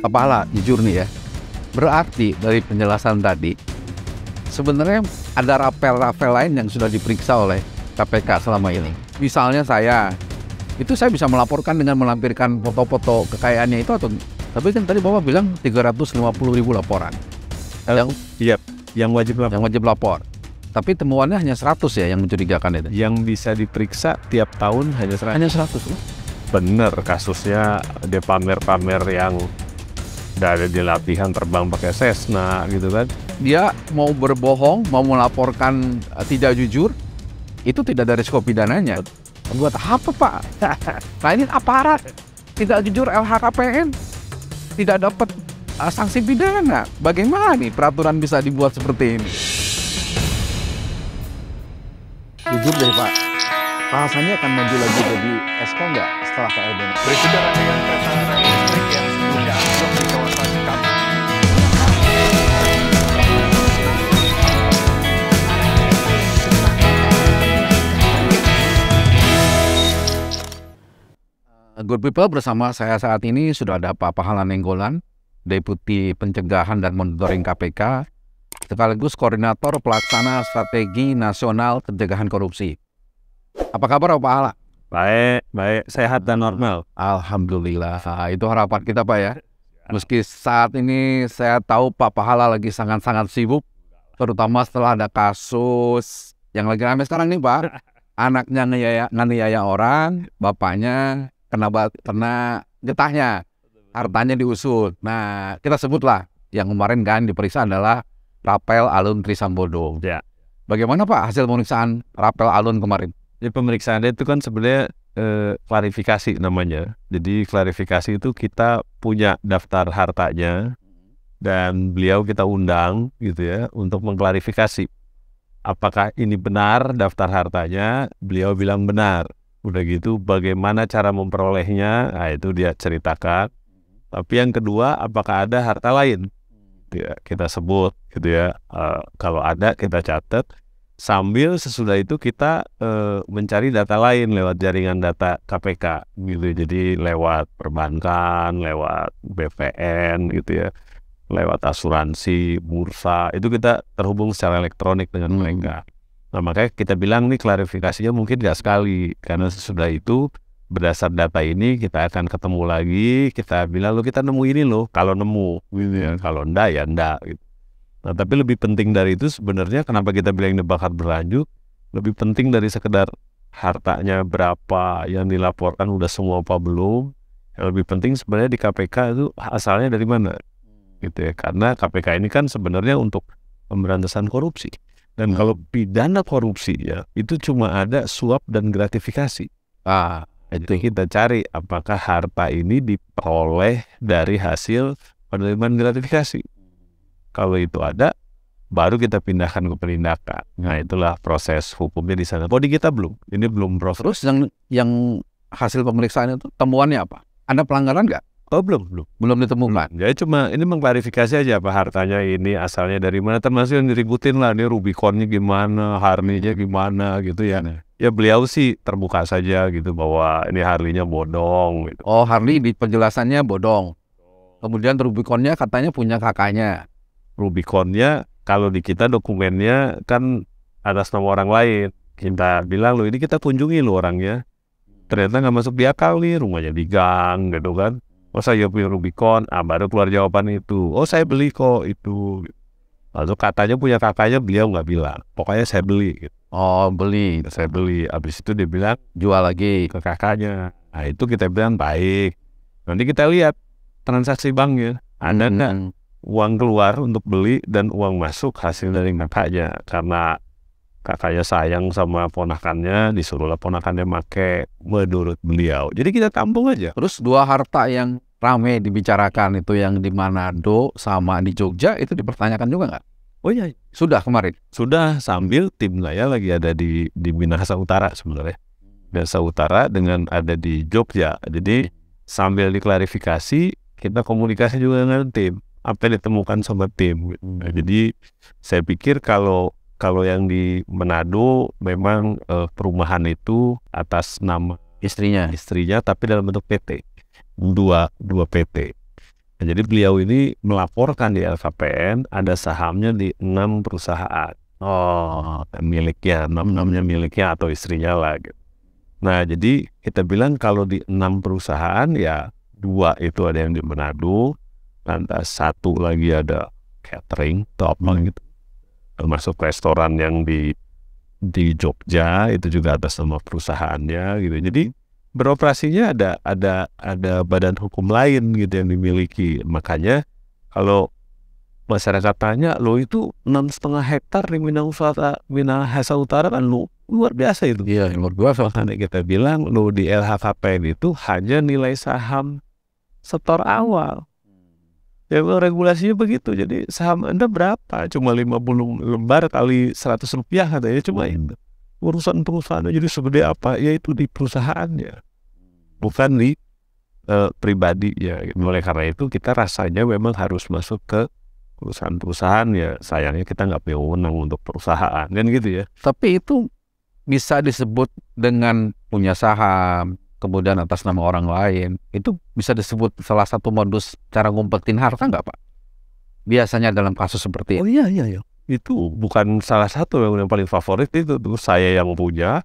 kepala jujur nih ya. Berarti dari penjelasan tadi sebenarnya ada rapel-rapel lain yang sudah diperiksa oleh KPK selama ini. Misalnya saya itu saya bisa melaporkan dengan melampirkan foto-foto kekayaannya itu atau tapi kan tadi bapak bilang 350 ribu laporan. yang iya, yang wajib lapor. Yang wajib lapor. Tapi temuannya hanya 100 ya yang mencurigakan itu. Yang bisa diperiksa tiap tahun hanya 100. Hanya 100. Bener kasusnya depamer pamer-pamer yang dari di latihan terbang pakai Cessna gitu kan. Dia mau berbohong, mau melaporkan eh, tidak jujur, itu tidak dari risiko pidananya. Buat apa pak? Nah ini aparat, tidak jujur LHKPN, tidak dapat uh, sanksi pidana. Bagaimana nih peraturan bisa dibuat seperti ini? Jujur deh pak, rasanya akan maju lagi jadi esko nggak setelah Pak Presiden. Presiden Good People bersama saya saat ini sudah ada Pak Pahala Nenggolan, Deputi Pencegahan dan Monitoring KPK, sekaligus Koordinator Pelaksana Strategi Nasional Pencegahan Korupsi. Apa kabar Pak Pahala? Baik, baik, sehat dan normal. Alhamdulillah, nah, itu harapan kita Pak ya. Meski saat ini saya tahu Pak Pahala lagi sangat-sangat sibuk, terutama setelah ada kasus yang lagi ramai sekarang nih Pak. Anaknya nganiaya, orang, bapaknya kena kena getahnya hartanya diusut. Nah, kita sebutlah yang kemarin kan diperiksa adalah Rapel Alun Trisambodo. Ya. Bagaimana Pak hasil pemeriksaan Rapel Alun kemarin? Jadi ya, pemeriksaan itu kan sebenarnya eh, klarifikasi namanya. Jadi klarifikasi itu kita punya daftar hartanya dan beliau kita undang gitu ya untuk mengklarifikasi apakah ini benar daftar hartanya. Beliau bilang benar Udah gitu bagaimana cara memperolehnya, nah itu dia ceritakan. Tapi yang kedua, apakah ada harta lain? Ya, kita sebut gitu ya. e, kalau ada kita catat. Sambil sesudah itu kita e, mencari data lain lewat jaringan data KPK gitu. Jadi lewat perbankan, lewat BPN gitu ya lewat asuransi, bursa, itu kita terhubung secara elektronik dengan hmm. Nah makanya kita bilang nih klarifikasinya mungkin nggak sekali karena sesudah itu berdasar data ini kita akan ketemu lagi kita bilang lo kita nemu ini lo kalau nemu gitu ya kalau ndak ya ndak. gitu. Nah tapi lebih penting dari itu sebenarnya kenapa kita bilang ini bakat berlanjut lebih penting dari sekedar hartanya berapa yang dilaporkan udah semua apa belum yang lebih penting sebenarnya di KPK itu asalnya dari mana hmm. gitu ya karena KPK ini kan sebenarnya untuk pemberantasan korupsi dan kalau pidana korupsi ya, itu cuma ada suap dan gratifikasi. Ah, itu kita cari apakah harta ini diperoleh dari hasil penerimaan gratifikasi. Kalau itu ada, baru kita pindahkan ke penindakan. Nah, itulah proses hukumnya di sana. Body kita belum. Ini belum proses. Terus yang yang hasil pemeriksaan itu temuannya apa? Ada pelanggaran nggak? Oh belum belum belum ditemukan. Ya cuma ini mengklarifikasi aja apa hartanya ini asalnya dari mana termasuk yang diributin lah ini Rubiconnya gimana, harley hmm. gimana gitu ya. Nah. Ya beliau sih terbuka saja gitu bahwa ini Harlinya bodong. Gitu. Oh Harley di penjelasannya bodong. Kemudian Rubiconnya katanya punya kakaknya. Rubiconnya kalau di kita dokumennya kan atas nama orang lain. Kita bilang loh ini kita kunjungi loh orangnya. Ternyata nggak masuk di akal nih rumahnya di gang gitu kan Oh saya punya Rubicon, ah baru keluar jawaban itu. Oh saya beli kok itu. Lalu katanya punya kakaknya beliau nggak bilang. Pokoknya saya beli. Gitu. Oh beli. Saya beli. Abis itu dia bilang jual lagi ke kakaknya. Nah itu kita bilang baik. Nanti kita lihat transaksi bank ya. Ada nggak kan uang keluar untuk beli dan uang masuk hasil dari kakaknya. Karena kakaknya sayang sama ponakannya, disuruhlah ponakannya make menurut beliau. Jadi kita tampung aja. Terus dua harta yang rame dibicarakan itu yang di Manado sama di Jogja itu dipertanyakan juga nggak? Oh iya, sudah kemarin. Sudah sambil tim saya lagi ada di di Minahasa Utara sebenarnya. Minahasa Utara dengan ada di Jogja. Jadi sambil diklarifikasi kita komunikasi juga dengan tim apa yang ditemukan sama tim. Nah, jadi saya pikir kalau kalau yang di Manado memang eh, perumahan itu atas nama istrinya istrinya tapi dalam bentuk PT dua, dua PT. Nah, jadi beliau ini melaporkan di LKPN ada sahamnya di enam perusahaan. Oh, miliknya, enam-enamnya miliknya atau istrinya lah gitu. Nah, jadi kita bilang kalau di enam perusahaan ya dua itu ada yang di Manado, lantas satu lagi ada catering top hmm. gitu. Termasuk restoran yang di di Jogja itu juga atas nama perusahaannya gitu. Jadi beroperasinya ada ada ada badan hukum lain gitu yang dimiliki makanya kalau masyarakat tanya lo itu enam setengah hektar di Minahasa Minahasa Utara kan lo luar biasa itu iya luar biasa kan kita bilang lo di LHKPN itu hanya nilai saham setor awal ya regulasinya begitu jadi saham anda berapa cuma lima puluh lembar kali seratus rupiah katanya cuma hmm. itu urusan perusahaan jadi seperti apa yaitu di perusahaannya bukan di uh, ya ya oleh karena itu kita rasanya memang harus masuk ke perusahaan-perusahaan ya sayangnya kita nggak punya wewenang untuk perusahaan kan gitu ya tapi itu bisa disebut dengan punya saham kemudian atas nama orang lain itu bisa disebut salah satu modus cara ngumpetin harta nggak pak biasanya dalam kasus seperti itu oh iya iya iya itu bukan salah satu yang, paling favorit itu tuh saya yang punya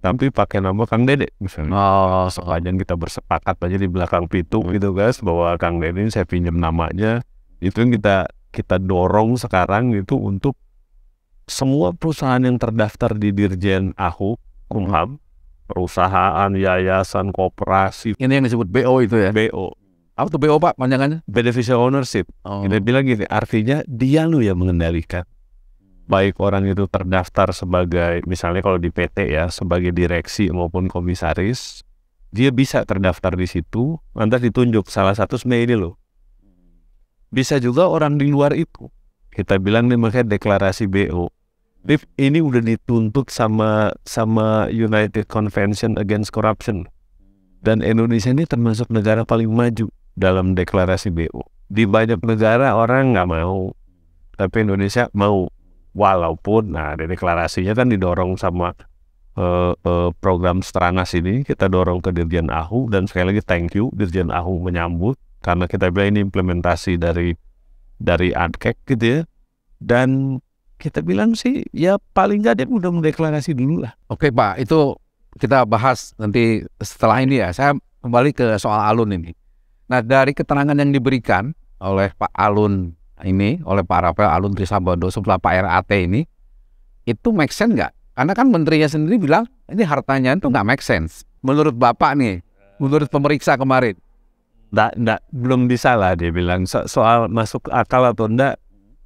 tapi pakai nama Kang Dede misalnya. Oh, sekalian kita bersepakat aja di belakang pintu hmm. gitu guys bahwa Kang Dede ini saya pinjam namanya. Itu yang kita kita dorong sekarang itu untuk semua perusahaan yang terdaftar di Dirjen AHU Kumham, perusahaan, yayasan, koperasi. Ini yang disebut BO itu ya? BO apa tuh BO Pak panjangannya? Beneficial ownership. Oh. Dia bilang gini, artinya dia lu yang mengendalikan. Baik orang itu terdaftar sebagai misalnya kalau di PT ya sebagai direksi maupun komisaris, dia bisa terdaftar di situ, lantas ditunjuk salah satu SME ini loh. Bisa juga orang di luar itu. Kita bilang nih makanya deklarasi BO. Rif, ini udah dituntut sama sama United Convention Against Corruption. Dan Indonesia ini termasuk negara paling maju dalam deklarasi BU. Di banyak negara orang nggak mau, tapi Indonesia mau. Walaupun, nah di deklarasinya kan didorong sama uh, uh, program Stranas ini, kita dorong ke Dirjen Ahu, dan sekali lagi thank you Dirjen Ahu menyambut, karena kita bilang ini implementasi dari dari ANKEK gitu ya. Dan kita bilang sih ya paling nggak dia udah mendeklarasi dulu lah. Oke Pak, itu kita bahas nanti setelah ini ya. Saya kembali ke soal alun ini. Nah dari keterangan yang diberikan oleh Pak Alun ini, oleh Pak Rafael Alun Trisambodo setelah Pak RAT ini, itu make sense nggak? Karena kan menterinya sendiri bilang ini hartanya itu nggak make sense. Menurut Bapak nih, menurut pemeriksa kemarin. Nggak, nggak, belum bisa lah dia bilang so, soal masuk akal atau enggak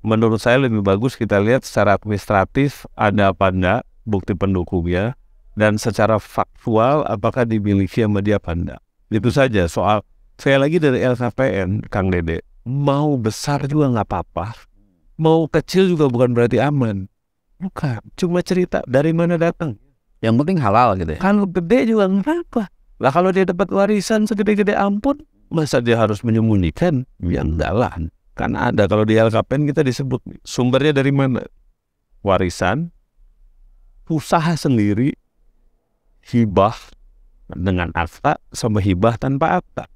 menurut saya lebih bagus kita lihat secara administratif ada apa enggak bukti pendukung ya, dan secara faktual apakah dimiliki sama dia apa enggak. Itu saja soal saya lagi dari LKPN, Kang Dede, mau besar juga nggak apa-apa, mau kecil juga bukan berarti aman. Bukan, cuma cerita dari mana datang. Yang penting halal gitu ya. Kan gede juga apa. Lah kalau dia dapat warisan segede-gede ampun, masa dia harus menyembunyikan? Ya enggak lah. Kan ada kalau di LKPN kita disebut sumbernya dari mana? Warisan, usaha sendiri, hibah dengan akta sama hibah tanpa akta.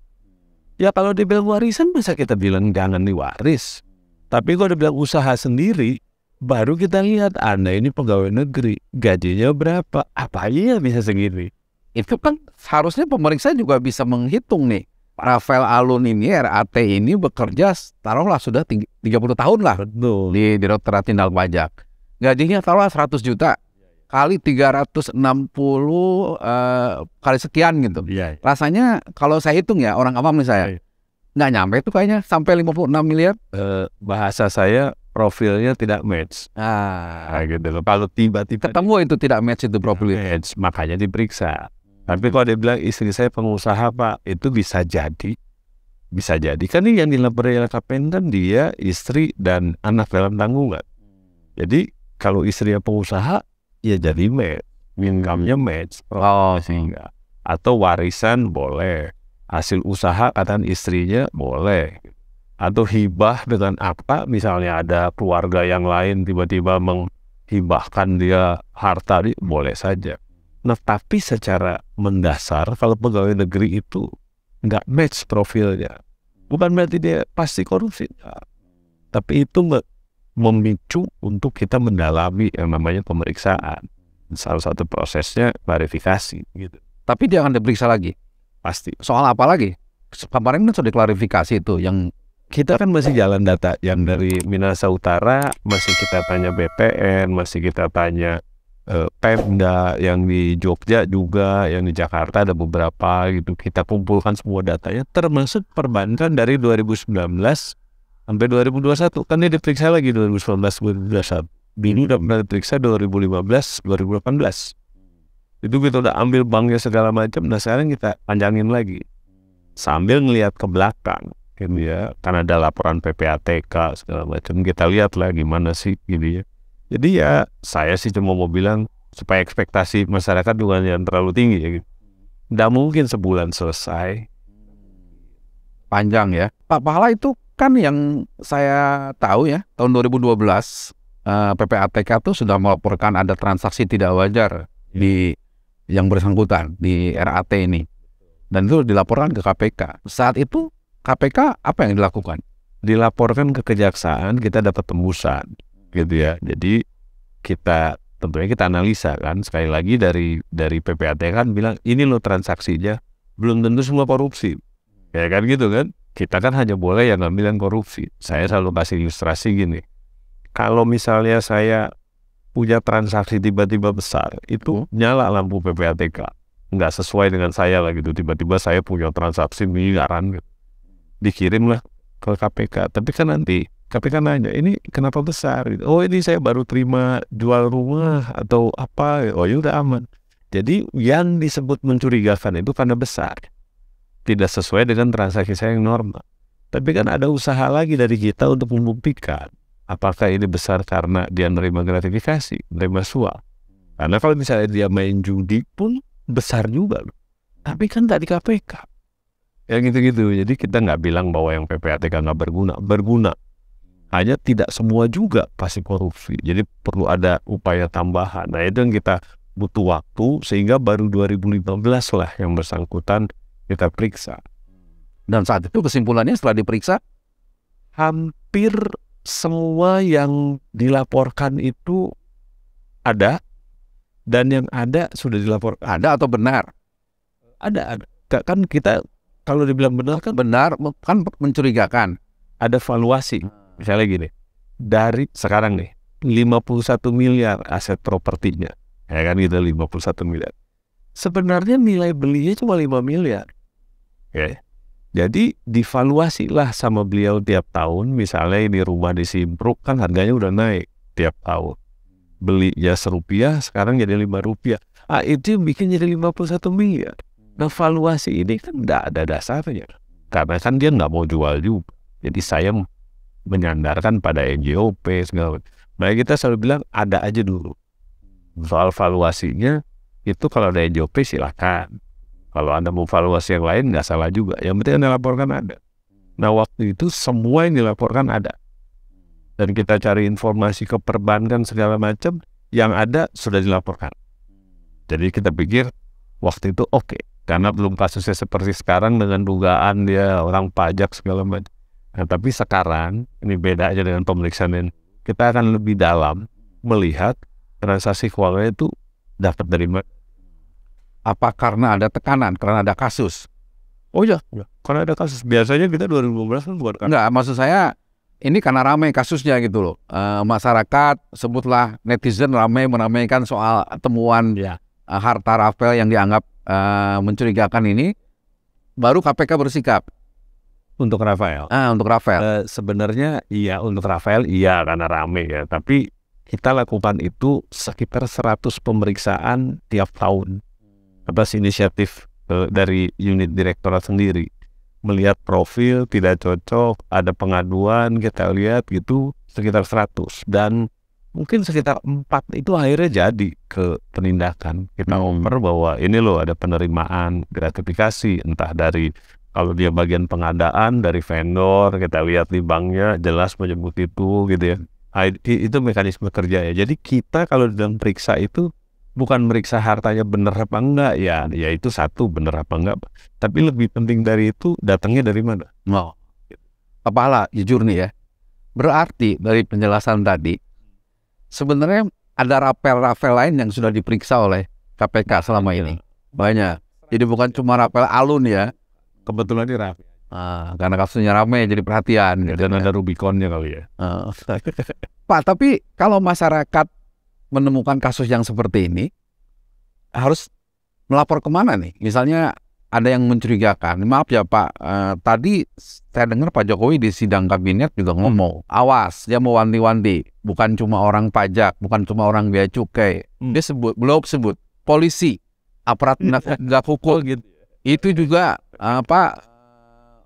Ya kalau dibilang warisan masa kita bilang jangan diwaris. Tapi kalau dibilang usaha sendiri, baru kita lihat Anda ini pegawai negeri, gajinya berapa, apa iya bisa sendiri. Itu kan harusnya pemeriksa juga bisa menghitung nih. Rafael Alun ini RAT ini bekerja taruhlah sudah 30 tahun lah Betul. di Direkturat Tindak Pajak. Gajinya taruhlah 100 juta, kali 360 uh, eh, kali sekian gitu. Iya, iya. Rasanya kalau saya hitung ya orang awam nih saya. Iya. iya. Nggak nyampe tuh kayaknya sampai 56 miliar. Uh, bahasa saya profilnya tidak match. Ah, nah, gitu loh. Kalau tiba-tiba ketemu itu tidak match itu profilnya. Match, makanya diperiksa. Tapi kalau dia bilang istri saya pengusaha pak, itu bisa jadi, bisa jadi kan ini yang dilaporkan LKPN kan dia istri dan anak dalam tanggungan. Jadi kalau istrinya pengusaha, ya jadi match income-nya match oh sehingga atau warisan boleh hasil usaha kata istrinya boleh atau hibah dengan apa misalnya ada keluarga yang lain tiba-tiba menghibahkan dia harta boleh saja nah tapi secara mendasar kalau pegawai negeri itu nggak match profilnya bukan berarti dia pasti korupsi tapi itu memicu untuk kita mendalami yang eh, namanya pemeriksaan. Salah satu prosesnya klarifikasi gitu. Tapi dia akan diperiksa lagi. Pasti. Soal apa lagi? Kemarin kan sudah klarifikasi itu yang kita kan masih jalan data yang dari Minasa Utara masih kita tanya BPN, masih kita tanya eh, Pemda yang di Jogja juga, yang di Jakarta ada beberapa gitu. Kita kumpulkan semua datanya termasuk perbankan dari 2019 sampai 2021 kan dia diperiksa lagi 2019 2021 bini udah pernah diperiksa 2015 2018 itu kita udah ambil banknya segala macam nah sekarang kita panjangin lagi sambil ngelihat ke belakang gitu ya kan ada laporan PPATK segala macam kita lihat lah gimana sih gitu ya jadi ya saya sih cuma mau bilang supaya ekspektasi masyarakat juga yang terlalu tinggi ya gitu. mungkin sebulan selesai. Panjang ya. Pak Pahala itu kan yang saya tahu ya tahun 2012 eh, PPATK tuh sudah melaporkan ada transaksi tidak wajar di iya. yang bersangkutan di RAT ini dan itu dilaporkan ke KPK saat itu KPK apa yang dilakukan dilaporkan ke kejaksaan kita dapat tembusan gitu ya jadi kita tentunya kita analisa kan sekali lagi dari dari PPATK kan bilang ini lo transaksinya belum tentu semua korupsi ya kan gitu kan kita kan hanya boleh yang ngambil yang korupsi. Saya selalu kasih ilustrasi gini. Kalau misalnya saya punya transaksi tiba-tiba besar, itu hmm? nyala lampu PPATK. Nggak sesuai dengan saya lah gitu. Tiba-tiba saya punya transaksi miliaran gitu. lah ke KPK. Tapi kan nanti KPK nanya, ini kenapa besar? Gitu. Oh ini saya baru terima jual rumah atau apa. Oh ya udah aman. Jadi yang disebut mencurigakan itu karena besar tidak sesuai dengan transaksi saya yang normal. Tapi kan ada usaha lagi dari kita untuk membuktikan apakah ini besar karena dia menerima gratifikasi, menerima suap. Karena kalau misalnya dia main judi pun besar juga. loh. Tapi kan tak di KPK. Yang gitu-gitu. Jadi kita nggak bilang bahwa yang PPATK nggak berguna. Berguna. Hanya tidak semua juga pasti korupsi. Jadi perlu ada upaya tambahan. Nah itu yang kita butuh waktu sehingga baru 2015 lah yang bersangkutan kita periksa. Dan saat itu kesimpulannya setelah diperiksa, hampir semua yang dilaporkan itu ada dan yang ada sudah dilaporkan ada atau benar ada, ada. kan kita kalau dibilang benar kan benar kan mencurigakan ada valuasi hmm. misalnya gini dari sekarang nih 51 miliar aset propertinya ya kan gitu 51 miliar sebenarnya nilai belinya cuma 5 miliar Okay. Ya. Jadi divaluasilah sama beliau tiap tahun, misalnya ini rumah di Simpruk kan harganya udah naik tiap tahun. Beli ya rupiah sekarang jadi lima rupiah. Ah itu bikin jadi satu miliar. Nah valuasi ini kan tidak ada dasarnya. Karena kan dia nggak mau jual juga. Jadi saya menyandarkan pada NJOP segala macam. Nah kita selalu bilang ada aja dulu. Soal valuasinya itu kalau ada NJOP silakan kalau Anda mau valuasi yang lain, nggak salah juga. Yang penting Anda laporkan ada. Nah, waktu itu semua yang dilaporkan ada. Dan kita cari informasi ke perbankan segala macam, yang ada sudah dilaporkan. Jadi kita pikir waktu itu oke. Okay. Karena belum kasusnya seperti sekarang dengan dugaan dia orang pajak segala macam. Nah, tapi sekarang, ini beda aja dengan pemeriksaan ini. Kita akan lebih dalam melihat transaksi keuangannya itu dapat dari mana apa karena ada tekanan, karena ada kasus? Oh iya, ya. karena ada kasus. Biasanya kita 2015 kan buat kasus. Enggak, maksud saya ini karena ramai kasusnya gitu loh. E, masyarakat, sebutlah netizen ramai meramaikan soal temuan ya. harta Rafael yang dianggap e, mencurigakan ini. Baru KPK bersikap. Untuk Rafael? Ah, untuk Rafael. E, sebenarnya iya untuk Rafael iya karena ramai ya. Tapi kita lakukan itu sekitar 100 pemeriksaan tiap tahun atas inisiatif uh, dari unit direktorat sendiri melihat profil tidak cocok ada pengaduan kita lihat gitu sekitar 100 dan mungkin sekitar empat itu akhirnya jadi ke penindakan kita ngomer hmm. bahwa ini loh ada penerimaan gratifikasi entah dari kalau dia bagian pengadaan dari vendor kita lihat di banknya jelas menyebut itu gitu ya itu mekanisme kerja ya jadi kita kalau dalam periksa itu bukan meriksa hartanya bener apa enggak ya ya itu satu bener apa enggak tapi lebih penting dari itu datangnya dari mana mau kepala jujur nih ya berarti dari penjelasan tadi sebenarnya ada rapel-rapel lain yang sudah diperiksa oleh KPK selama ini banyak jadi bukan cuma rapel alun ya kebetulan ini rapel Ah, karena kasusnya ramai jadi perhatian. Ya, dan ya. ada Rubiconnya kali ya. Ah. Pak, tapi kalau masyarakat menemukan kasus yang seperti ini harus melapor kemana nih? Misalnya ada yang mencurigakan. Maaf ya Pak, eh, tadi saya dengar Pak Jokowi di sidang kabinet juga hmm. ngomong, hmm. awas dia mau wanti-wanti, bukan cuma orang pajak, bukan cuma orang biaya cukai. Hmm. Dia sebut belum sebut polisi, aparat nggak hmm. hukum oh, gitu. Ya. Itu juga apa eh,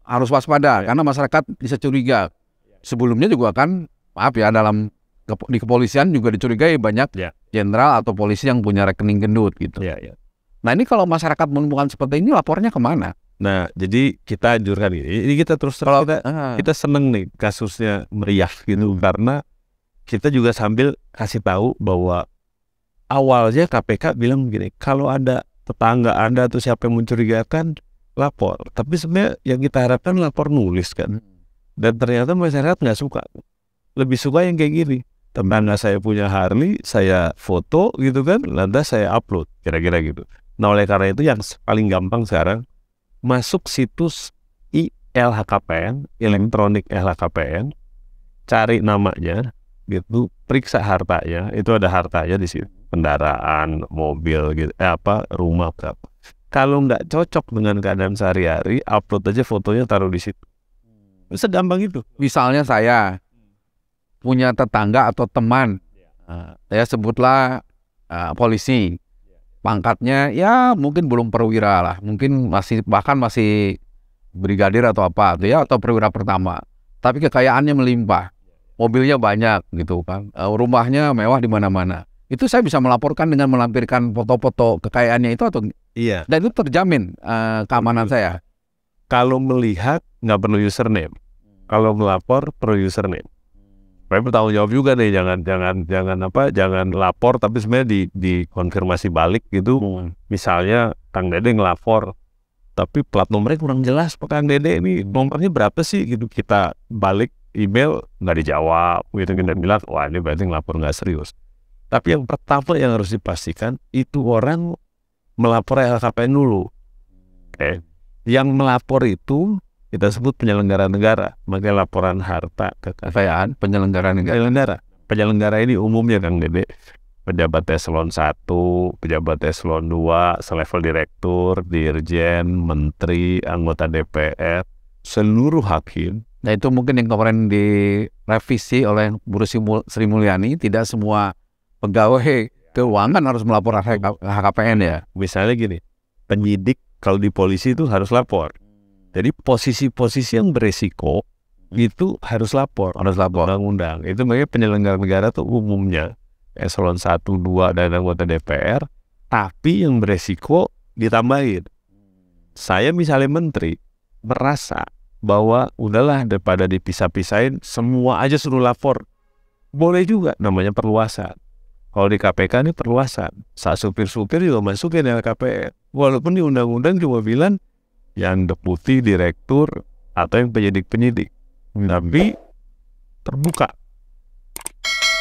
harus waspada karena masyarakat bisa curiga. Iya. Sebelumnya juga kan maaf ya dalam di kepolisian juga dicurigai banyak ya. jenderal yeah. atau polisi yang punya rekening gendut gitu. Yeah, yeah. Nah ini kalau masyarakat menemukan seperti ini lapornya kemana? Nah jadi kita anjurkan ini. Ini kita terus terang kita, uh. kita seneng nih kasusnya meriah gitu hmm. karena kita juga sambil kasih tahu bahwa awalnya KPK bilang gini kalau ada tetangga anda atau siapa yang mencurigakan lapor. Tapi sebenarnya yang kita harapkan lapor nulis kan. Hmm. Dan ternyata masyarakat nggak suka. Lebih suka yang kayak gini teman saya punya Harley, saya foto gitu kan, lantas saya upload, kira-kira gitu. Nah oleh karena itu yang paling gampang sekarang masuk situs ILHKPN, elektronik LHKPN, cari namanya, gitu, periksa hartanya, itu ada hartanya di situ, kendaraan, mobil, gitu, eh, apa, rumah, apa. Kalau nggak cocok dengan keadaan sehari-hari, upload aja fotonya taruh di situ. Sedampang itu. Misalnya saya, punya tetangga atau teman, uh, ya ah, sebutlah uh, polisi, ya, ya. pangkatnya ya mungkin belum perwira lah, mungkin masih bahkan masih brigadir atau apa tuh ya atau perwira pertama, tapi kekayaannya melimpah, mobilnya banyak gitu kan, uh, rumahnya mewah di mana-mana, itu saya bisa melaporkan dengan melampirkan foto-foto kekayaannya itu atau iya, dan itu terjamin uh, keamanan Betul. saya. Kalau melihat nggak perlu username, hmm. kalau melapor perlu username. Tapi bertanggung jawab juga nih, jangan jangan jangan apa, jangan lapor tapi sebenarnya di dikonfirmasi balik gitu. Hmm. Misalnya Kang Dede ngelapor, tapi plat nomornya kurang jelas Pak Kang Dede ini nomornya berapa sih gitu kita balik email nggak dijawab gitu kita bilang wah ini berarti ngelapor nggak serius tapi yang pertama yang harus dipastikan itu orang melapor LKPN dulu eh, yang melapor itu kita sebut penyelenggara negara, maka laporan harta kekayaan penyelenggara negara. Penyelenggara, penyelenggara ini umumnya Kang Dede, pejabat eselon satu pejabat eselon dua selevel direktur, dirjen, menteri, anggota DPR, seluruh hakim. Nah itu mungkin yang kemarin direvisi oleh Bu Sri Mulyani, tidak semua pegawai keuangan harus melaporkan HKPN ya? Misalnya gini, penyidik kalau di polisi itu harus lapor jadi posisi-posisi yang beresiko itu harus lapor. Harus lapor. Undang-undang. Itu makanya penyelenggara negara tuh umumnya eselon 1, 2 dan anggota DPR, tapi yang beresiko ditambahin. Saya misalnya menteri merasa bahwa udahlah daripada dipisah-pisahin semua aja suruh lapor. Boleh juga namanya perluasan. Kalau di KPK ini perluasan. Saat supir-supir juga masukin ke Walaupun di undang-undang cuma bilang yang deputi direktur atau yang penyidik-penyidik hmm. tapi terbuka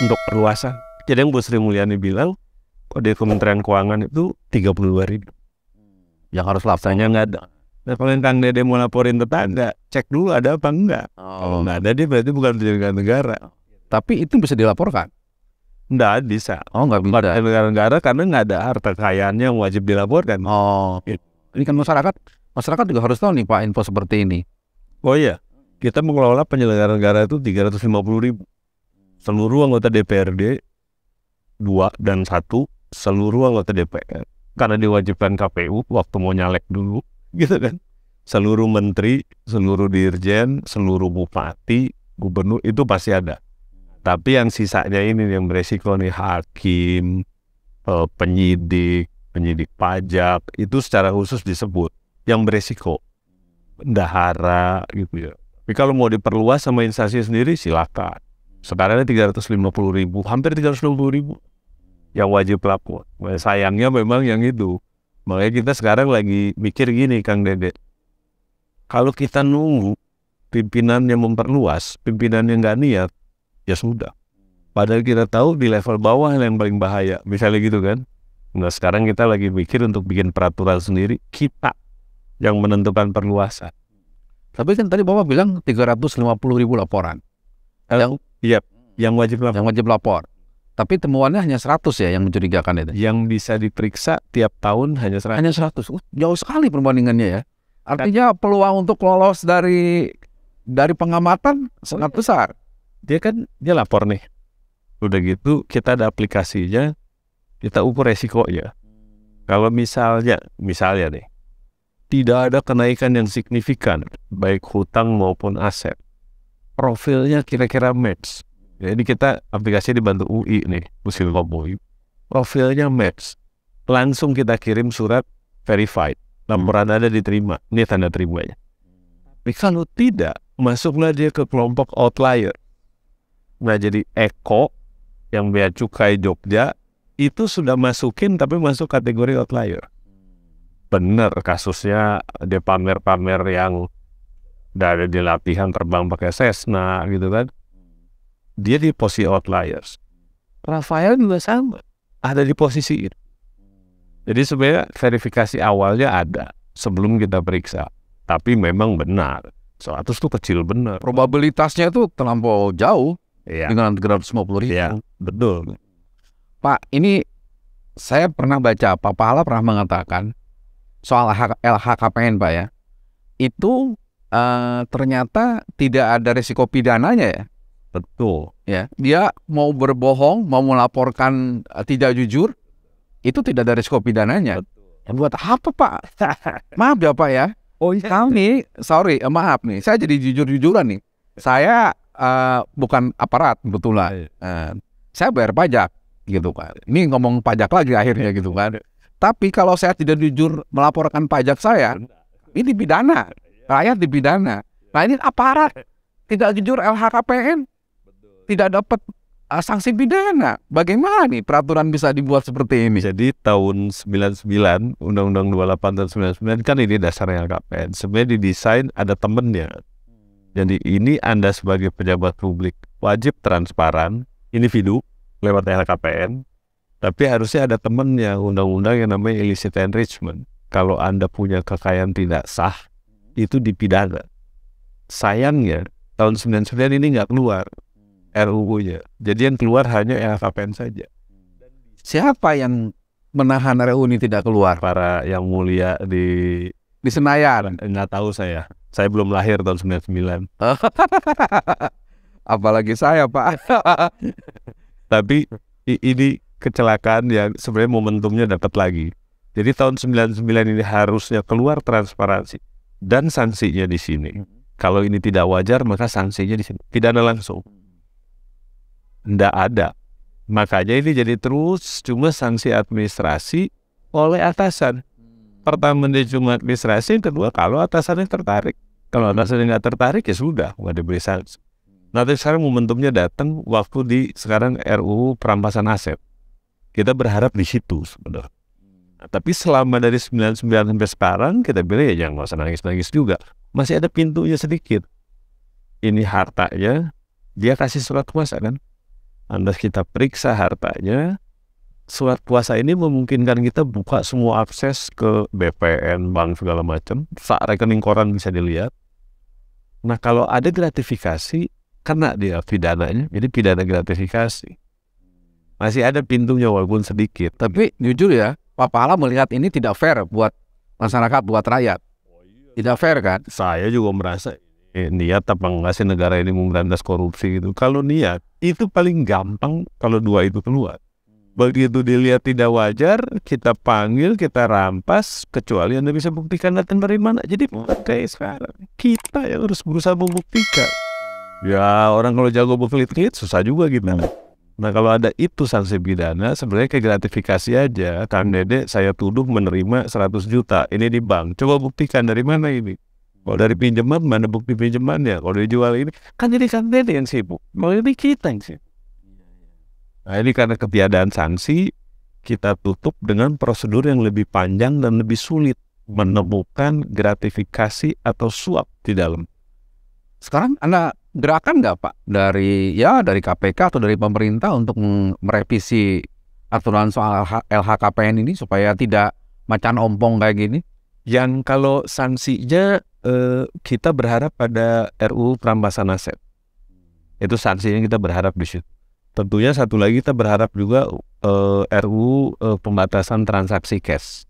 untuk perluasan jadi yang Bu Sri Mulyani bilang kode Kementerian Keuangan itu tiga puluh dua ribu yang harus laporannya nggak ada Nah, kalau yang Kang Dede mau laporin tetangga, cek dulu ada apa enggak. Oh. Nah, ada, dia berarti bukan penjaga negara. Tapi itu bisa dilaporkan? Enggak bisa. Oh, enggak bisa. Ada negara-negara karena enggak ada harta kekayaannya yang wajib dilaporkan. Oh. Ini kan masyarakat masyarakat juga harus tahu nih Pak info seperti ini. Oh iya, kita mengelola penyelenggara negara itu 350 ribu. Seluruh anggota DPRD 2 dan 1, seluruh anggota DPR. Karena diwajibkan KPU waktu mau nyalek dulu, gitu kan. Seluruh menteri, seluruh dirjen, seluruh bupati, gubernur itu pasti ada. Tapi yang sisanya ini yang beresiko nih hakim, eh, penyidik, penyidik pajak itu secara khusus disebut yang beresiko bendahara gitu ya. Tapi kalau mau diperluas sama instansi sendiri silakan. Sekarang ini 350 ribu, hampir 350 ribu yang wajib lapor. Nah, sayangnya memang yang itu. Makanya kita sekarang lagi mikir gini Kang Dede. Kalau kita nunggu pimpinan yang memperluas, pimpinan yang nggak niat, ya sudah. Padahal kita tahu di level bawah yang paling bahaya. Misalnya gitu kan. Nah sekarang kita lagi mikir untuk bikin peraturan sendiri. Kita yang menentukan perluasan. Tapi kan tadi Bapak bilang 350 ribu laporan. Eh, yang iya, yang wajib lapor. Yang wajib lapor. Tapi temuannya hanya 100 ya yang mencurigakan itu. Yang bisa diperiksa tiap tahun hanya 100. Hanya 100. Uh, jauh sekali perbandingannya ya. Artinya kan peluang untuk lolos dari dari pengamatan sangat besar. Dia kan dia lapor nih. Udah gitu kita ada aplikasinya, kita ukur resiko ya. Kalau misalnya, misalnya nih, tidak ada kenaikan yang signifikan, baik hutang maupun aset. Profilnya kira-kira match. Jadi kita aplikasi dibantu UI nih, Musil Cowboy. Profilnya match. Langsung kita kirim surat verified. Laporan Anda diterima. Ini tanda terimanya. Tapi kalau tidak, masuklah dia ke kelompok outlier. Nah, jadi Eko yang bea cukai Jogja itu sudah masukin tapi masuk kategori outlier bener kasusnya dia pamer-pamer yang dari di latihan terbang pakai Cessna gitu kan dia di posisi outliers Rafael juga sama ada di posisi itu jadi sebenarnya verifikasi awalnya ada sebelum kita periksa tapi memang benar 100 itu kecil benar probabilitasnya itu terlampau jauh ya. dengan 350 ribu ya, betul Pak ini saya pernah baca Pak Pahala pernah mengatakan soal LHKPN Pak ya, itu uh, ternyata tidak ada risiko pidananya ya. Betul. Ya, dia mau berbohong, mau melaporkan uh, tidak jujur, itu tidak ada risiko pidananya. Betul. buat apa Pak? maaf ya Pak ya. Oh iya. Kami, sorry, eh, maaf nih, saya jadi jujur-jujuran nih. Saya uh, bukan aparat betul lah. Iya. Uh, saya bayar pajak gitu kan. Ini ngomong pajak lagi akhirnya gitu kan. Iya. Tapi kalau saya tidak jujur melaporkan pajak saya, ini pidana. Rakyat dipidana. Nah ini aparat tidak jujur LHKPN tidak dapat uh, sanksi pidana. Bagaimana nih peraturan bisa dibuat seperti ini? Jadi tahun 99, Undang-Undang 28 tahun 99 kan ini dasarnya lhkpn. Sebenarnya didesain ada temennya. Jadi ini Anda sebagai pejabat publik wajib transparan, individu lewat lhkpn. Tapi harusnya ada temennya undang-undang yang namanya illicit enrichment. Kalau Anda punya kekayaan tidak sah, itu dipidana. Sayangnya, tahun 99 ini nggak keluar RUU-nya. Jadi yang keluar hanya LHKPN saja. Siapa yang menahan RUU ini tidak keluar? Para yang mulia di di Senayan. Nggak tahu saya. Saya belum lahir tahun 99. Apalagi saya, Pak. Tapi ini kecelakaan yang sebenarnya momentumnya dapat lagi. Jadi tahun 99 ini harusnya keluar transparansi dan sanksinya di sini. Hmm. Kalau ini tidak wajar maka sanksinya di sini. Pidana langsung. Tidak ada. Makanya ini jadi terus cuma sanksi administrasi oleh atasan. Hmm. Pertama dia cuma administrasi, kedua kalau atasan yang tertarik. Kalau hmm. atasannya nggak tertarik ya sudah, nggak diberi sanksi. Nah, tapi sekarang momentumnya datang waktu di sekarang RUU perampasan aset kita berharap di situ sebenarnya. Nah, tapi selama dari 99 sampai sekarang kita bilang ya jangan usah nangis-nangis juga. Masih ada pintunya sedikit. Ini hartanya, dia kasih surat kuasa kan. Anda kita periksa hartanya, surat kuasa ini memungkinkan kita buka semua akses ke BPN, bank segala macam. Saat rekening koran bisa dilihat. Nah kalau ada gratifikasi, kena dia pidananya. Jadi pidana gratifikasi masih ada pintunya walaupun sedikit. Tapi jujur ya, Pak Pahala melihat ini tidak fair buat masyarakat, buat rakyat. Tidak fair kan? Saya juga merasa eh, niat apa enggak sih negara ini memberantas korupsi itu. Kalau niat, itu paling gampang kalau dua itu keluar. Begitu dilihat tidak wajar, kita panggil, kita rampas, kecuali Anda bisa buktikan datang dari mana. Jadi pakai sekarang, kita yang harus berusaha membuktikan. Ya orang kalau jago buklit-klit susah juga gitu. Nah kalau ada itu sanksi pidana, sebenarnya ke gratifikasi aja. Kang Dede saya tuduh menerima 100 juta, ini di bank. Coba buktikan dari mana ini. Kalau dari pinjaman, mana bukti pinjamannya? Kalau dijual ini, kan jadi Kang Dede yang sibuk. Mau ini kita yang sibuk. Nah ini karena ketiadaan sanksi, kita tutup dengan prosedur yang lebih panjang dan lebih sulit menemukan gratifikasi atau suap di dalam. Sekarang Anda gerakan nggak Pak dari ya dari KPK atau dari pemerintah untuk merevisi aturan soal LHKPN ini supaya tidak macan ompong kayak gini? Yang kalau sanksinya eh, kita berharap pada RU perampasan aset itu sanksinya kita berharap di situ. Tentunya satu lagi kita berharap juga eh, RU eh, pembatasan transaksi cash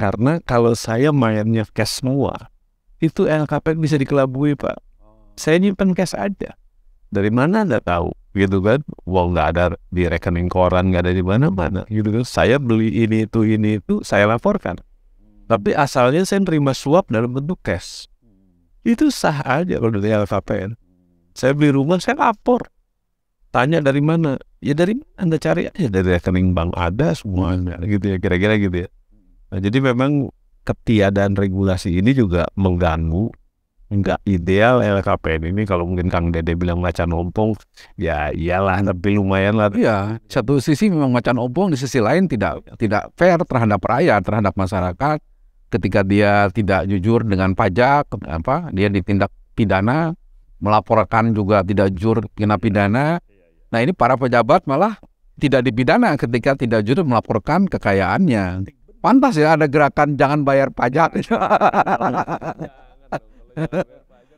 karena kalau saya mainnya cash semua itu LKPN bisa dikelabui pak saya nyimpen cash aja dari mana anda tahu gitu kan uang nggak ada di rekening koran nggak ada di mana-mana gitu kan saya beli ini itu ini itu saya laporkan tapi asalnya saya terima suap dalam bentuk cash itu sah aja kalau dari LKPN saya beli rumah saya lapor tanya dari mana ya dari anda cari aja ya dari rekening bank ada semuanya gitu ya kira-kira gitu ya nah, jadi memang ketiadaan regulasi ini juga mengganggu nggak ideal LKPN ini kalau mungkin Kang Dede bilang macan ompong ya iyalah tapi lumayan lah ya satu sisi memang macan ompong di sisi lain tidak iya. tidak fair terhadap rakyat terhadap masyarakat ketika dia tidak jujur dengan pajak apa dia ditindak pidana melaporkan juga tidak jujur kena pidana iya, iya, nah ini para pejabat malah tidak dipidana ketika tidak jujur melaporkan kekayaannya pantas ya ada gerakan jangan bayar pajak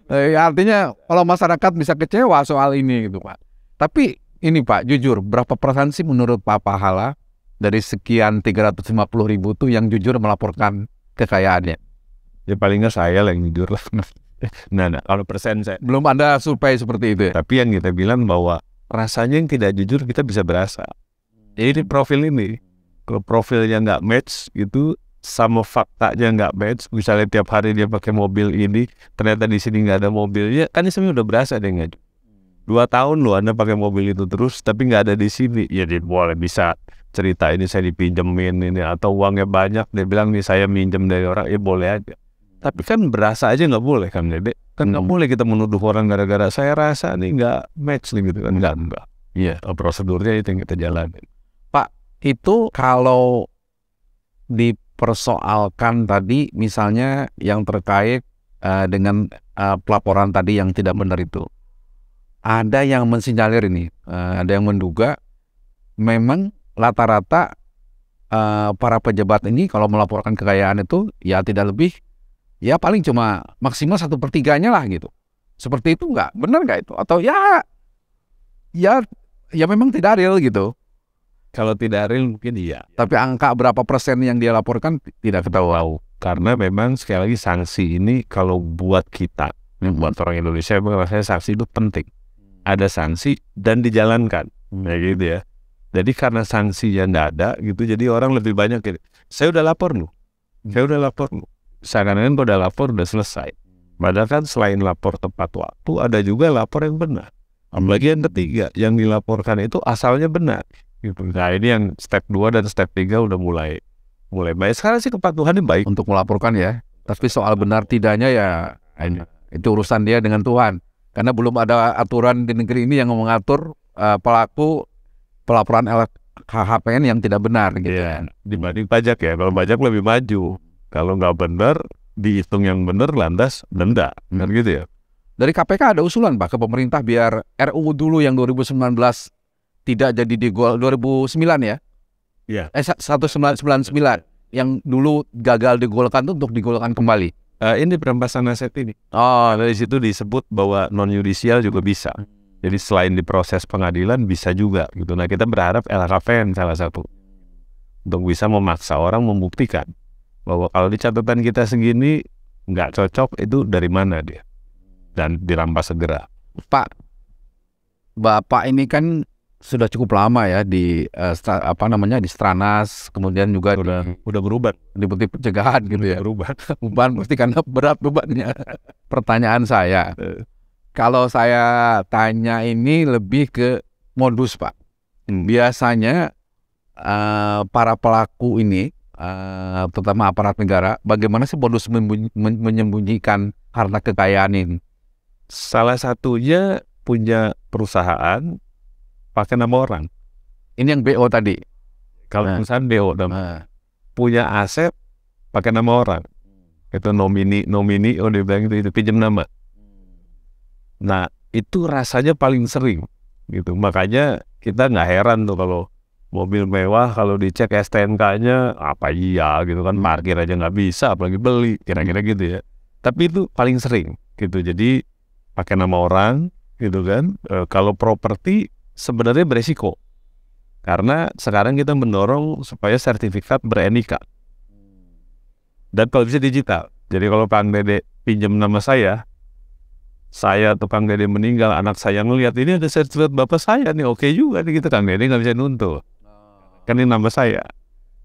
Eh, ya artinya kalau masyarakat bisa kecewa soal ini gitu Pak. Tapi ini Pak, jujur berapa persen sih menurut Pak Pahala dari sekian 350 ribu tuh yang jujur melaporkan kekayaannya? Ya paling nggak saya lah yang jujur lah. nah, nah, kalau persen saya belum ada survei seperti itu. Ya? Tapi yang kita bilang bahwa rasanya yang tidak jujur kita bisa berasa. Jadi profil ini, kalau profilnya nggak match gitu, sama faktanya nggak match misalnya tiap hari dia pakai mobil ini ternyata di sini nggak ada mobilnya kan ini udah berasa deh nggak dua tahun loh anda pakai mobil itu terus tapi nggak ada di sini ya dia boleh bisa cerita ini saya dipinjemin ini atau uangnya banyak dia bilang nih saya minjem dari orang ya boleh aja tapi kan berasa aja nggak boleh kan jadi kan nggak hmm. boleh kita menuduh orang gara-gara saya rasa nih nggak match nih gitu kan nggak nggak iya yeah. prosedurnya itu yang kita jalanin pak itu kalau di persoalkan tadi misalnya yang terkait uh, dengan uh, pelaporan tadi yang tidak benar itu. Ada yang mensinyalir ini, uh, ada yang menduga memang rata-rata uh, para pejabat ini kalau melaporkan kekayaan itu ya tidak lebih ya paling cuma maksimal satu pertiganya lah gitu. Seperti itu nggak benar nggak itu atau ya ya ya memang tidak real gitu. Kalau tidak real mungkin iya. Tapi angka berapa persen yang dia laporkan tidak ketahuan. Karena memang sekali lagi sanksi ini kalau buat kita, hmm. buat orang Indonesia, memang rasanya sanksi itu penting. Ada sanksi dan dijalankan, Ya hmm. gitu ya. Jadi karena sanksi yang tidak ada gitu, jadi orang lebih banyak gitu. Saya udah lapor lu, saya udah lapor lu. Seakan-akan udah lapor udah selesai. Padahal kan selain lapor tepat waktu, ada juga lapor yang benar. Bagian ketiga, yang dilaporkan itu asalnya benar gitu. Nah ini yang step 2 dan step 3 udah mulai mulai baik. Sekarang sih ini baik. Untuk melaporkan ya. Tapi soal benar tidaknya ya itu urusan dia dengan Tuhan. Karena belum ada aturan di negeri ini yang mengatur uh, pelaku pelaporan lhkpn yang tidak benar gitu. Ya, dibanding pajak ya. Kalau pajak lebih maju. Kalau nggak benar dihitung yang benar lantas denda. Kan hmm. gitu ya. Dari KPK ada usulan Pak ke pemerintah biar RUU dulu yang 2019 tidak jadi di gol 2009 ya. Iya. Yeah. Eh 1999 yang dulu gagal digolkan tuh untuk digolkan kembali. Uh, ini perampasan aset ini. Oh, nah, dari situ disebut bahwa non yudisial juga bisa. Jadi selain diproses pengadilan bisa juga gitu. Nah kita berharap LHKPN salah satu untuk bisa memaksa orang membuktikan bahwa kalau di catatan kita segini nggak cocok itu dari mana dia dan dirampas segera. Pak, bapak ini kan sudah cukup lama ya di uh, stra, apa namanya di Stranas kemudian juga udah di, udah berubah di putih pencegahan gitu ya berubah beban pasti karena berat bebannya pertanyaan saya eh. kalau saya tanya ini lebih ke modus pak hmm. biasanya uh, para pelaku ini uh, terutama aparat negara bagaimana sih modus menyembunyikan harta kekayaan ini salah satunya punya perusahaan pakai nama orang. Ini yang BO tadi. Kalau nah. misalnya BO nah. punya aset pakai nama orang. Itu nomini, nomini, oh bilang itu, itu pinjam nama. Nah, itu rasanya paling sering gitu. Makanya kita nggak heran tuh kalau mobil mewah kalau dicek STNK-nya apa iya gitu kan hmm. parkir aja nggak bisa apalagi beli kira-kira gitu ya. Tapi itu paling sering gitu. Jadi pakai nama orang gitu kan. E, kalau properti sebenarnya beresiko karena sekarang kita mendorong supaya sertifikat berenika dan kalau bisa digital. Jadi kalau Kang Dede pinjam nama saya, saya atau Kang Dede meninggal, anak saya ngelihat ini ada sertifikat bapak saya nih, oke okay juga nih kita gitu, Kang Dede nggak bisa nuntut, oh. kan ini nama saya.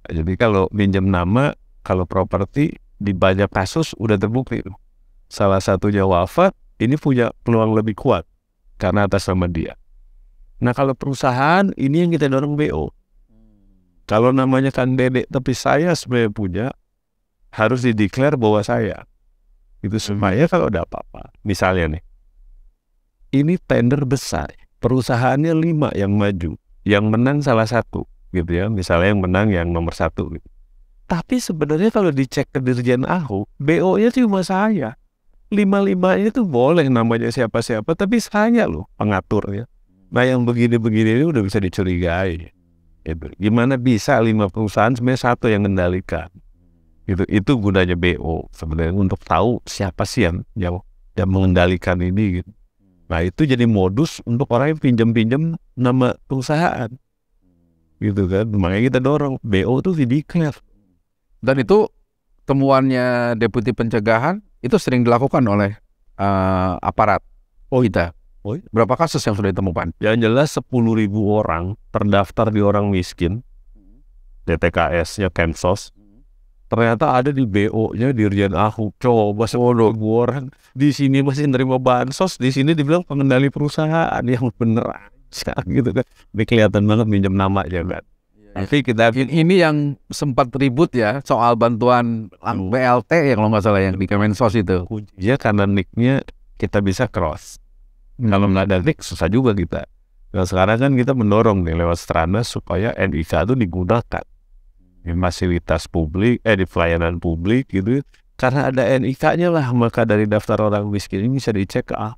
Jadi kalau pinjam nama, kalau properti di banyak kasus udah terbukti. Salah satunya wafat, ini punya peluang lebih kuat karena atas nama dia. Nah kalau perusahaan ini yang kita dorong BO. Kalau namanya kan dedek tapi saya sebenarnya punya harus dideklar bahwa saya. Itu hmm. supaya kalau ada apa-apa. Misalnya nih, ini tender besar, perusahaannya lima yang maju, yang menang salah satu gitu ya. Misalnya yang menang yang nomor satu. Gitu. Tapi sebenarnya kalau dicek ke Dirjen Ahok, BO-nya cuma saya. Lima-limanya itu boleh namanya siapa-siapa, tapi saya loh pengaturnya Nah yang begini-begini ini udah bisa dicurigai. Itu. Gimana bisa lima perusahaan sebenarnya satu yang mengendalikan? Itu itu gunanya BO sebenarnya untuk tahu siapa sih yang yang, yang mengendalikan ini. Gitu. Nah itu jadi modus untuk orang yang pinjam-pinjam nama perusahaan. Gitu kan, makanya kita dorong BO tuh clear Dan itu temuannya deputi pencegahan itu sering dilakukan oleh uh, aparat. Oh kita Berapa kasus yang sudah ditemukan? Yang jelas ribu orang terdaftar di orang miskin, hmm. DTKS-nya Kemsos, hmm. ternyata ada di BO-nya Dirjen Ahok. Coba ribu orang di sini masih nerima bansos, di sini dibilang pengendali perusahaan yang bener aja gitu kan. Ini kelihatan banget minjem nama aja kan. Tapi iya. kita ini yang sempat ribut ya soal bantuan BLT yang lo nggak salah yang di Kemensos itu. ya karena nicknya kita bisa cross Hmm. Kalau nggak ada nik susah juga kita. Nah sekarang kan kita mendorong nih lewat strana supaya NIK itu digunakan di fasilitas publik, eh di pelayanan publik gitu. Karena ada NIK-nya lah, maka dari daftar orang miskin ini bisa dicek ke ah.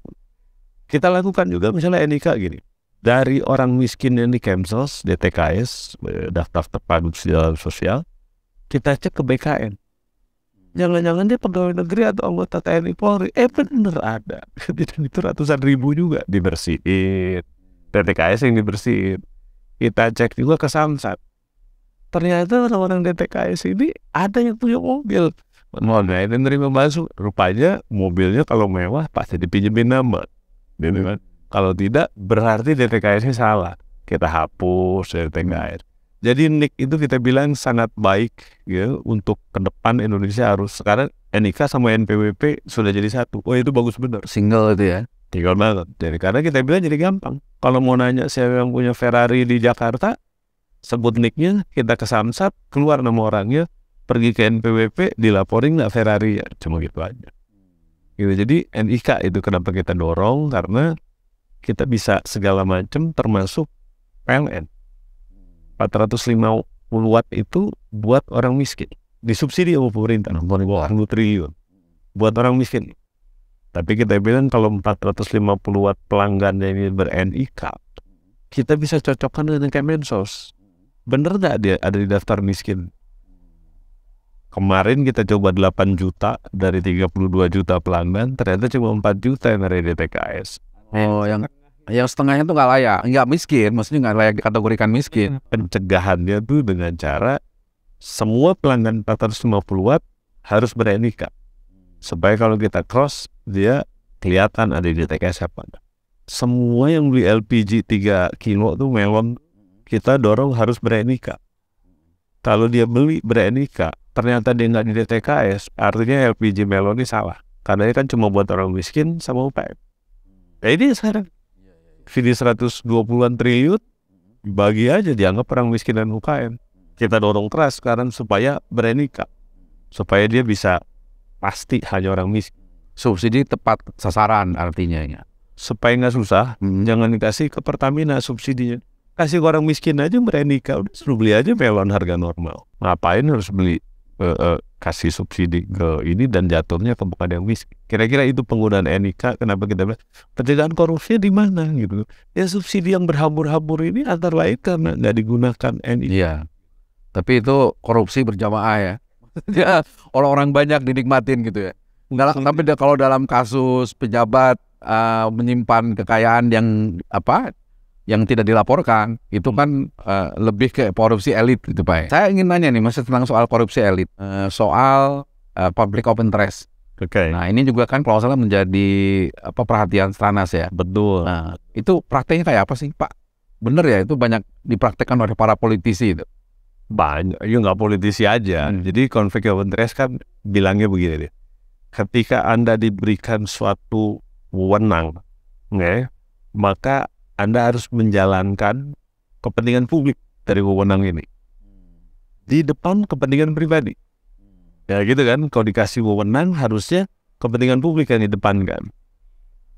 Kita lakukan juga misalnya NIK gini. Dari orang miskin yang di Kemsos, DTKS, eh, daftar terpadu sosial, kita cek ke BKN jangan-jangan dia pegawai negeri atau anggota TNI Polri eh bener ada dan itu ratusan ribu juga dibersihin DTKS yang dibersihin kita cek juga ke Samsat ternyata orang-orang DTKS ini ada yang punya mobil mohon ya ini nerima masuk rupanya mobilnya kalau mewah pasti dipinjemin nama hmm. Gitu kan? kalau tidak berarti DTKS-nya salah kita hapus DTKS jadi Nick itu kita bilang sangat baik ya untuk ke depan Indonesia harus sekarang NIK sama NPWP sudah jadi satu. Oh itu bagus benar. Single itu ya. Tinggal banget. Jadi karena kita bilang jadi gampang. Kalau mau nanya siapa yang punya Ferrari di Jakarta, sebut nicknya, kita ke Samsat, keluar nama orangnya, pergi ke NPWP, dilaporin nggak Ferrari ya. Cuma gitu aja. Gitu. Jadi NIK itu kenapa kita dorong karena kita bisa segala macam termasuk PLN 450 watt itu buat orang miskin disubsidi oleh pemerintah 60 triliun buat orang miskin tapi kita bilang kalau 450 watt pelanggannya ini ber NIK kita bisa cocokkan dengan Kemensos bener nggak dia ada di daftar miskin kemarin kita coba 8 juta dari 32 juta pelanggan ternyata cuma 4 juta yang ada di TKS oh yang yang setengahnya tuh nggak layak nggak miskin maksudnya nggak layak dikategorikan miskin hmm. pencegahannya tuh dengan cara semua pelanggan 450 watt harus berenika supaya kalau kita cross dia kelihatan ada di TKS apa enggak semua yang beli LPG 3 kilo tuh memang kita dorong harus berenika kalau dia beli berenika ternyata dia nggak di DTKS artinya LPG melon ini salah karena ini kan cuma buat orang miskin sama UPM nah, Ini sekarang Fini 120-an triliun bagi aja dianggap perang miskin dan UKM. Kita dorong keras sekarang supaya berani kak. supaya dia bisa pasti hanya orang miskin. Subsidi tepat sasaran artinya ya. Supaya nggak susah, hmm. jangan dikasih ke Pertamina subsidinya. Kasih ke orang miskin aja berani kak. udah suruh beli aja melon harga normal. Ngapain harus beli uh, uh, kasih subsidi ke ini dan jatuhnya ke bukan yang miskin. Kira-kira itu penggunaan nik. kenapa kita bilang pencegahan korupsi di mana gitu. Ya subsidi yang berhambur-hambur ini antara lain karena nggak digunakan nik. Iya. Tapi itu korupsi berjamaah ya. ya orang-orang banyak dinikmatin gitu ya. Enggak tapi iya. kalau dalam kasus pejabat uh, menyimpan kekayaan yang apa yang tidak dilaporkan itu hmm. kan uh, lebih ke korupsi elit gitu pak. Ya. Saya ingin nanya nih masih tentang soal korupsi elit, uh, soal uh, public open interest. Oke. Okay. Nah ini juga kan kalau salah menjadi apa perhatian Stranas ya. Betul. Nah itu prakteknya kayak apa sih pak? Bener ya itu banyak dipraktekkan oleh para politisi itu. Banyak, ya nggak politisi aja. Hmm. Jadi konflik open interest kan bilangnya begini deh. Ketika anda diberikan suatu wewenang, Okay, maka anda harus menjalankan kepentingan publik dari wewenang ini di depan kepentingan pribadi. Ya gitu kan, kalau dikasih wewenang harusnya kepentingan publik yang di depan kan?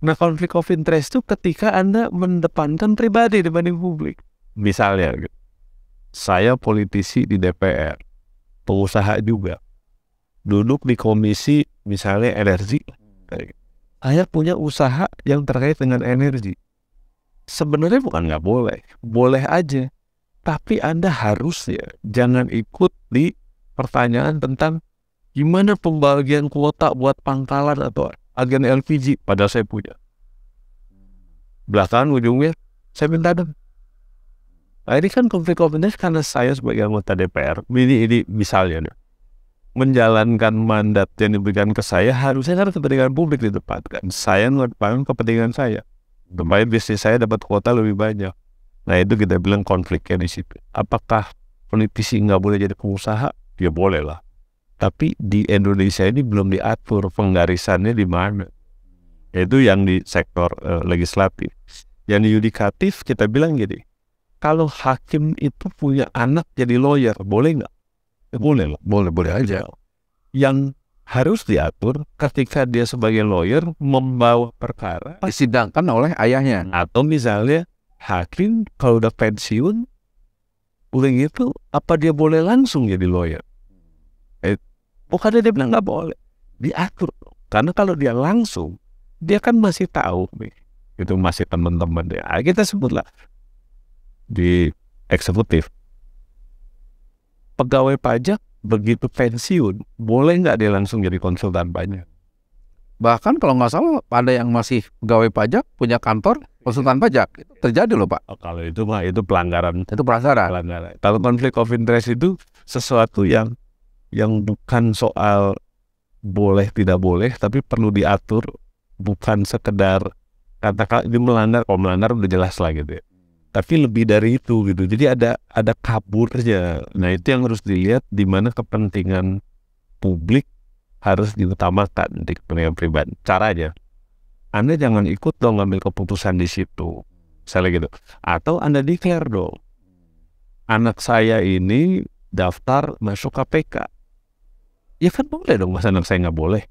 Nah konflik of interest itu ketika Anda mendepankan pribadi dibanding publik. Misalnya, gitu. saya politisi di DPR, pengusaha juga, duduk di komisi misalnya energi. Saya punya usaha yang terkait dengan energi sebenarnya bukan nggak boleh, boleh aja. Tapi Anda harus ya, jangan ikut di pertanyaan tentang gimana pembagian kuota buat pangkalan atau agen LPG pada saya punya. Belakangan ujungnya saya minta dong. Nah, ini kan konflik of karena saya sebagai anggota DPR, ini, ini misalnya nih, menjalankan mandat yang diberikan ke saya harusnya harus kan kepentingan publik di depan kan. Saya melakukan kepentingan saya supaya bisnis saya dapat kuota lebih banyak. Nah itu kita bilang konfliknya di situ. Apakah politisi nggak boleh jadi pengusaha? Ya boleh lah. Tapi di Indonesia ini belum diatur penggarisannya di mana. Itu yang di sektor uh, legislatif. Yang yudikatif kita bilang gini, kalau hakim itu punya anak jadi lawyer, boleh nggak? Ya, boleh lah. Boleh, boleh aja. Yang harus diatur ketika dia sebagai lawyer membawa perkara disidangkan oleh ayahnya atau misalnya hakim kalau udah pensiun udah itu apa dia boleh langsung jadi lawyer eh, bukannya dia bilang nggak boleh diatur karena kalau dia langsung dia kan masih tahu nih itu masih teman-teman dia ah, kita sebutlah di eksekutif pegawai pajak begitu pensiun boleh nggak dia langsung jadi konsultan pajak? Bahkan kalau nggak salah ada yang masih pegawai pajak punya kantor konsultan pajak terjadi loh pak. Oh, kalau itu pak itu pelanggaran. Itu pelanggaran. pelanggaran. Kalau konflik of interest itu sesuatu yang yang bukan soal boleh tidak boleh tapi perlu diatur bukan sekedar katakan ini melanggar kalau oh, melanggar udah jelas lah gitu ya tapi lebih dari itu gitu jadi ada ada kaburnya nah itu yang harus dilihat di mana kepentingan publik harus diutamakan di kepentingan pribadi caranya anda jangan ikut dong ngambil keputusan di situ misalnya gitu atau anda declare dong anak saya ini daftar masuk KPK ya kan boleh dong masa anak saya nggak boleh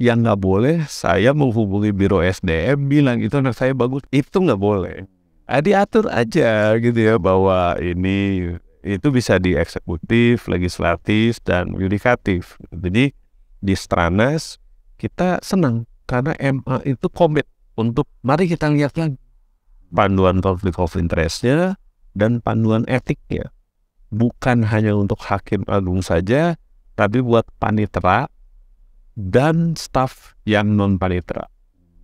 yang nggak boleh saya menghubungi biro SDM bilang itu anak saya bagus itu nggak boleh eh, diatur aja gitu ya bahwa ini itu bisa di eksekutif, legislatif, dan yudikatif. Jadi di Stranas kita senang karena MA itu komit untuk mari kita lihat lagi panduan konflik of interestnya dan panduan etiknya. Bukan hanya untuk hakim agung saja, tapi buat panitera dan staff yang non panitera.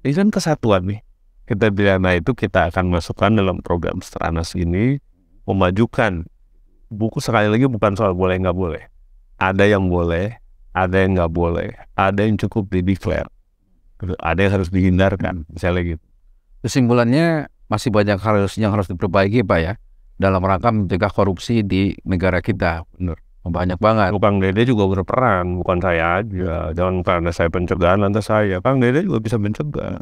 Ini kan kesatuan nih kita pidana itu kita akan masukkan dalam program Stranas ini memajukan buku sekali lagi bukan soal boleh nggak boleh ada yang boleh ada yang nggak boleh ada yang cukup dideklar ada yang harus dihindarkan misalnya gitu kesimpulannya masih banyak hal yang harus diperbaiki pak ya dalam rangka mencegah korupsi di negara kita benar banyak banget. Kang Dede juga berperan, bukan saya aja. Jangan karena saya pencegahan, lantas saya. Kang Dede juga bisa mencegah.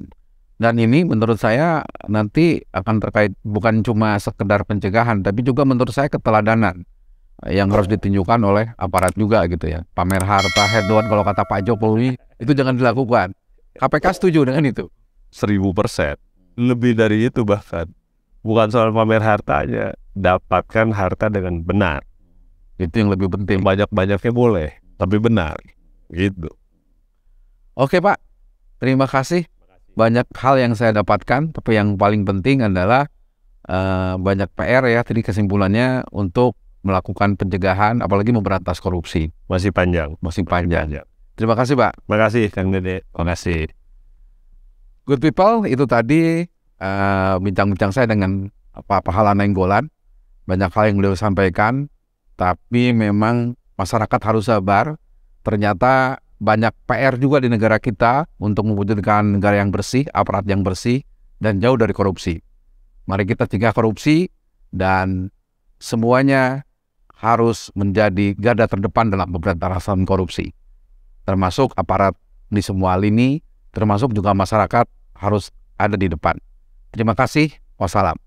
Dan ini menurut saya nanti akan terkait bukan cuma sekedar pencegahan, tapi juga menurut saya keteladanan yang harus ditunjukkan oleh aparat juga gitu ya. Pamer harta hedon kalau kata Pak Jokowi itu jangan dilakukan. KPK setuju dengan itu? Seribu persen. Lebih dari itu bahkan. Bukan soal pamer hartanya, dapatkan harta dengan benar. Itu yang lebih penting. Banyak-banyaknya boleh, tapi benar. Gitu. Oke Pak, terima kasih banyak hal yang saya dapatkan, tapi yang paling penting adalah uh, banyak PR ya. Tadi kesimpulannya untuk melakukan pencegahan, apalagi memberantas korupsi. Masih panjang. Masih panjang. Masih panjang. Terima kasih Pak. Terima kasih Kang Dede. Terima kasih. Good people, itu tadi eh, bincang-bincang uh, saya dengan apa pahala nenggolan. Banyak hal yang beliau sampaikan, tapi memang masyarakat harus sabar. Ternyata banyak PR juga di negara kita untuk mewujudkan negara yang bersih, aparat yang bersih, dan jauh dari korupsi. Mari kita cegah korupsi dan semuanya harus menjadi garda terdepan dalam pemberantasan korupsi. Termasuk aparat di semua lini, termasuk juga masyarakat harus ada di depan. Terima kasih. Wassalam.